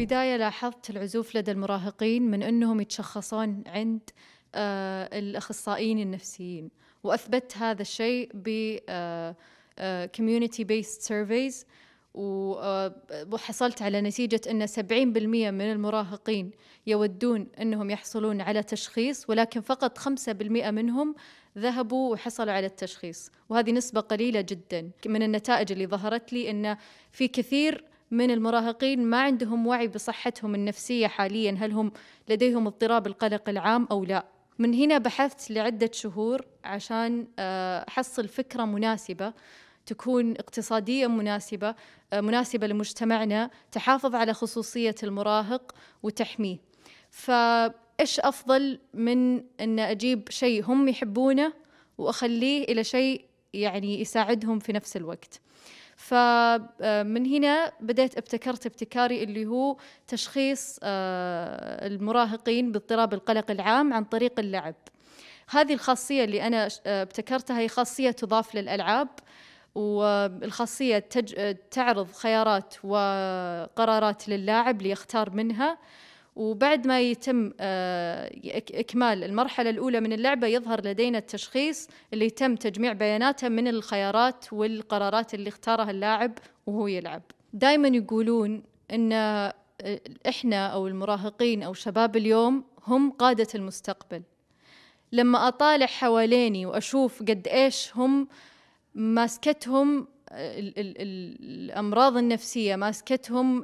البداية لاحظت العزوف لدى المراهقين من أنهم يتشخصون عند آه، الأخصائيين النفسيين وأثبت هذا الشيء ب آه، آه، community based surveys وحصلت على نتيجة أن 70% من المراهقين يودون أنهم يحصلون على تشخيص ولكن فقط 5% منهم ذهبوا وحصلوا على التشخيص وهذه نسبة قليلة جدا من النتائج اللي ظهرت لي أن في كثير من المراهقين ما عندهم وعي بصحتهم النفسية حاليا هل هم لديهم اضطراب القلق العام أو لا من هنا بحثت لعدة شهور عشان آه، أحصل فكرة مناسبة تكون اقتصاديا مناسبة آه، مناسبة لمجتمعنا تحافظ على خصوصية المراهق وتحميه فإيش أفضل من أن أجيب شيء هم يحبونه وأخليه إلى شيء يعني يساعدهم في نفس الوقت فمن آه، هنا بديت ابتكرت ابتكاري اللي هو تشخيص آه، المراهقين باضطراب القلق العام عن طريق اللعب هذه الخاصية اللي أنا آه، ابتكرتها هي خاصية تضاف للألعاب والخاصية تج... تعرض خيارات وقرارات للاعب ليختار منها وبعد ما يتم آه، إكمال المرحلة الأولى من اللعبة يظهر لدينا التشخيص اللي يتم تجميع بياناته من الخيارات والقرارات اللي اختارها اللاعب وهو يلعب دائما يقولون أن آه، إحنا أو المراهقين أو شباب اليوم هم قادة المستقبل لما أطالع حواليني وأشوف قد إيش هم ماسكتهم الامراض النفسيه ماسكتهم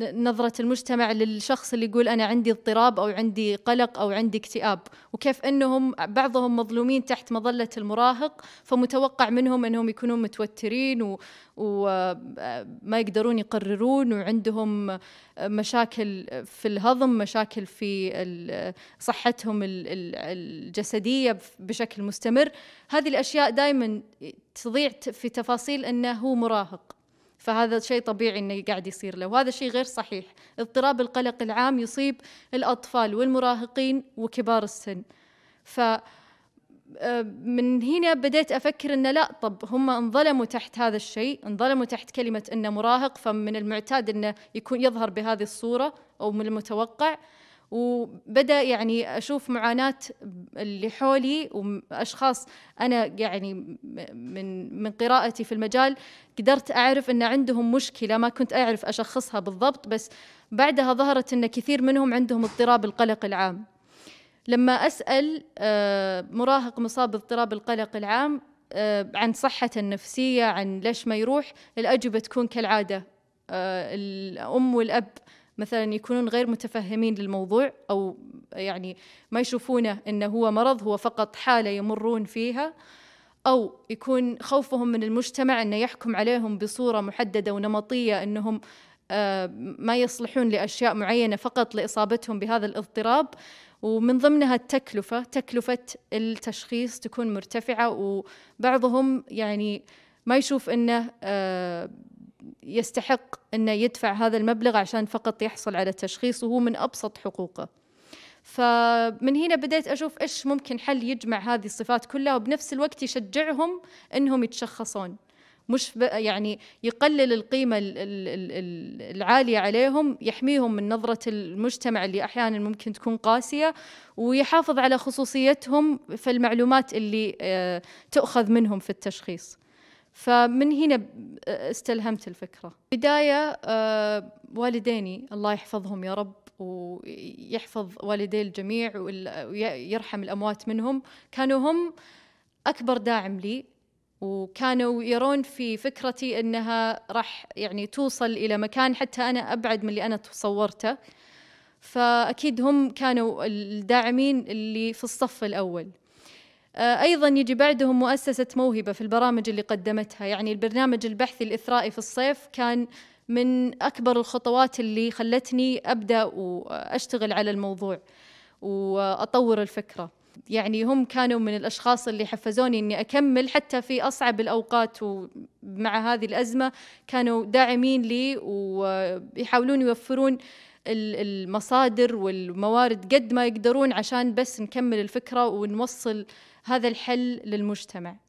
نظره المجتمع للشخص اللي يقول انا عندي اضطراب او عندي قلق او عندي اكتئاب وكيف انهم بعضهم مظلومين تحت مظله المراهق فمتوقع منهم انهم يكونون متوترين وما يقدرون يقررون وعندهم مشاكل في الهضم مشاكل في صحتهم الجسدية بشكل مستمر هذه الأشياء دائما تضيع في تفاصيل أنه هو مراهق فهذا شيء طبيعي انه قاعد يصير له وهذا شيء غير صحيح اضطراب القلق العام يصيب الاطفال والمراهقين وكبار السن ف من هنا بديت افكر انه لا طب هم انظلموا تحت هذا الشيء انظلموا تحت كلمه انه مراهق فمن المعتاد انه يكون يظهر بهذه الصوره او من المتوقع وبدا يعني اشوف معاناه اللي حولي واشخاص انا يعني من من قراءتي في المجال قدرت اعرف ان عندهم مشكله ما كنت اعرف اشخصها بالضبط بس بعدها ظهرت ان كثير منهم عندهم اضطراب القلق العام لما أسأل آه، مراهق مصاب باضطراب القلق العام آه، عن صحته النفسية عن ليش ما يروح الأجوبة تكون كالعادة آه، الأم والأب مثلا يكونون غير متفهمين للموضوع أو يعني ما يشوفونه أنه هو مرض هو فقط حالة يمرون فيها أو يكون خوفهم من المجتمع أنه يحكم عليهم بصورة محددة ونمطية أنهم ما يصلحون لأشياء معينة فقط لإصابتهم بهذا الاضطراب ومن ضمنها التكلفة تكلفة التشخيص تكون مرتفعة وبعضهم يعني ما يشوف أنه آه، يستحق أنه يدفع هذا المبلغ عشان فقط يحصل على التشخيص وهو من أبسط حقوقه فمن هنا بديت أشوف إيش ممكن حل يجمع هذه الصفات كلها وبنفس الوقت يشجعهم أنهم يتشخصون مش يعني يقلل القيمة العالية عليهم يحميهم من نظرة المجتمع اللي أحيانا ممكن تكون قاسية ويحافظ على خصوصيتهم في المعلومات اللي آه، تؤخذ منهم في التشخيص فمن هنا آه، استلهمت الفكرة بداية آه، والديني الله يحفظهم يا رب ويحفظ والدي الجميع ويرحم الأموات منهم كانوا هم أكبر داعم لي وكانوا يرون في فكرتي انها راح يعني توصل الى مكان حتى انا ابعد من اللي انا تصورته فاكيد هم كانوا الداعمين اللي في الصف الاول آه، ايضا يجي بعدهم مؤسسه موهبه في البرامج اللي قدمتها يعني البرنامج البحثي الاثرائي في الصيف كان من اكبر الخطوات اللي خلتني ابدا واشتغل على الموضوع واطور الفكره يعني هم كانوا من الأشخاص اللي حفزوني أني أكمل حتى في أصعب الأوقات ومع هذه الأزمة كانوا داعمين لي ويحاولون يوفرون المصادر والموارد قد ما يقدرون عشان بس نكمل الفكرة ونوصل هذا الحل للمجتمع